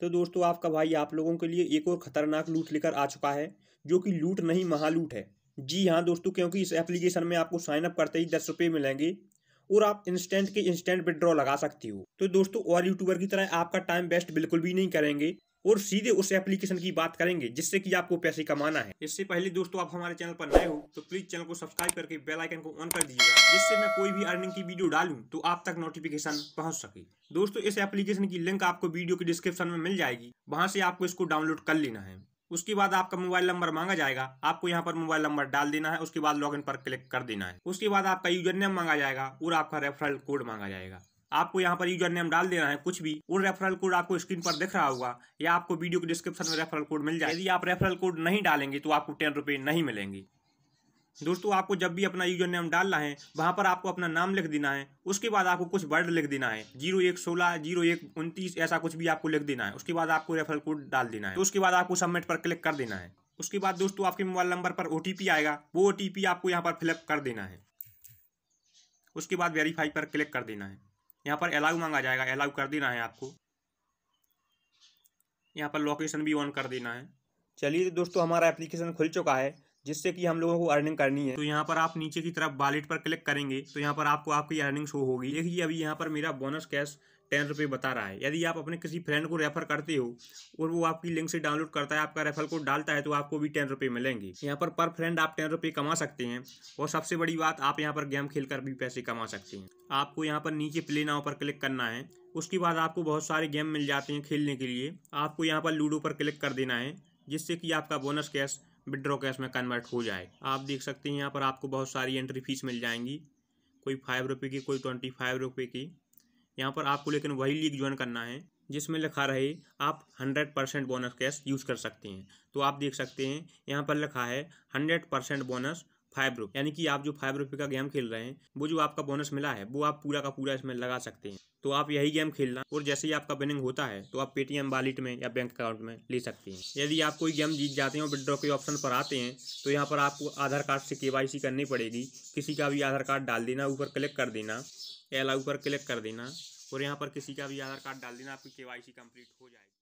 तो दोस्तों आपका भाई आप लोगों के लिए एक और ख़तरनाक लूट लेकर आ चुका है जो कि लूट नहीं महालूट है जी हाँ दोस्तों क्योंकि इस एप्लीकेशन में आपको साइनअप करते ही दस रुपये मिलेंगे और आप इंस्टेंट के इंस्टेंट विड्रॉ लगा सकती हो तो दोस्तों और यूट्यूबर की तरह आपका टाइम वेस्ट बिल्कुल भी नहीं करेंगे और सीधे उस एप्लीकेशन की बात करेंगे जिससे कि आपको पैसे कमाना है इससे पहले दोस्तों आप हमारे चैनल पर नए हो तो प्लीज चैनल को सब्सक्राइब करके बेल आइकन को ऑन कर दीजिएगा जिससे मैं कोई भी अर्निंग की वीडियो डालूं तो आप तक नोटिफिकेशन पहुंच सके दोस्तों इस एप्लीकेशन की लिंक आपको वीडियो के डिस्क्रिप्शन में मिल जाएगी वहाँ से आपको इसको डाउनलोड कर लेना है उसके बाद आपका मोबाइल नंबर मांगा जाएगा आपको यहाँ पर मोबाइल नंबर डाल देना है उसके बाद लॉग पर क्लिक कर देना है उसके बाद आपका यूजर नेम मांगा जाएगा और आपका रेफरल कोड मांगा जाएगा आपको यहाँ पर यूजर नेम डाल देना है कुछ भी वो रेफरल कोड आपको स्क्रीन पर दिख रहा होगा या आपको वीडियो के डिस्क्रिप्शन में रेफरल कोड मिल जाए यदि आप रेफरल कोड नहीं डालेंगे तो आपको टेन रुपये नहीं मिलेंगे दोस्तों आपको जब भी अपना यूजर नेम डालना है वहाँ पर आपको अपना नाम लिख देना है उसके बाद आपको कुछ वर्ड लिख देना है जीरो एक सोलह जीरो एक उनतीस ऐसा कुछ भी आपको लिख देना है उसके बाद आपको रेफरल कोड डाल देना है तो उसके बाद आपको सबमिट पर क्लिक कर देना है उसके बाद दोस्तों आपके मोबाइल नंबर पर ओ आएगा वो ओ आपको यहाँ पर फिलअप कर देना है उसके बाद वेरीफाई पर क्लिक कर देना है यहाँ पर अलाउ मांगा जाएगा अलाउ कर देना है आपको यहाँ पर लोकेशन भी ऑन कर देना है चलिए दोस्तों हमारा एप्लीकेशन खुल चुका है जिससे कि हम लोगों को अर्निंग करनी है तो यहाँ पर आप नीचे की तरफ वालेट पर क्लिक करेंगे तो यहाँ पर आपको आपकी अर्निंग शो होगी देखिए अभी यहाँ पर मेरा बोनस कैश टेन रुपये बता रहा है यदि आप अपने किसी फ्रेंड को रेफर करते हो और वो आपकी लिंक से डाउनलोड करता है आपका रेफर कोड डालता है तो आपको भी टेन रुपये मिलेंगे यहाँ पर पर फ्रेंड आप टेन रुपये कमा सकते हैं और सबसे बड़ी बात आप यहाँ पर गेम खेल कर भी पैसे कमा सकते हैं आपको यहाँ पर नीचे प्ले नाव पर क्लिक करना है उसके बाद आपको बहुत सारे गेम मिल जाते हैं खेलने के लिए आपको यहाँ पर लूडो पर क्लिक कर देना है जिससे कि आपका बोनस कैश विड्रॉ कैश में कन्वर्ट हो जाए आप देख सकते हैं यहाँ पर आपको बहुत सारी एंट्री फीस मिल जाएंगी कोई फाइव रुपये की कोई ट्वेंटी फाइव रुपये की यहाँ पर आपको लेकिन वही लीग ज्वाइन करना है जिसमें लिखा रहे आप hundred percent bonus cash use कर सकते हैं तो आप देख सकते हैं यहाँ पर लिखा है हंड्रेड परसेंट बोनस फाइव रुपये यानी कि आप जो फाइव रुपये का गेम खेल रहे हैं वो जो आपका बोनस मिला है वो आप पूरा का पूरा इसमें लगा सकते हैं तो आप यही गेम खेलना और जैसे ही आपका विनिंग होता है तो आप पेटीएम वालेट में या बैंक अकाउंट में ले सकते हैं यदि आप कोई गेम जीत जाते हैं और विड्रॉ के ऑप्शन पर आते हैं तो यहाँ पर आपको आधार कार्ड से के करनी पड़ेगी किसी का भी आधार कार्ड डाल देना ऊपर क्लिक कर देना एलाउ पर क्लिक कर देना और यहाँ पर किसी का भी आधार कार्ड डाल देना आपकी के कम्प्लीट हो जाएगी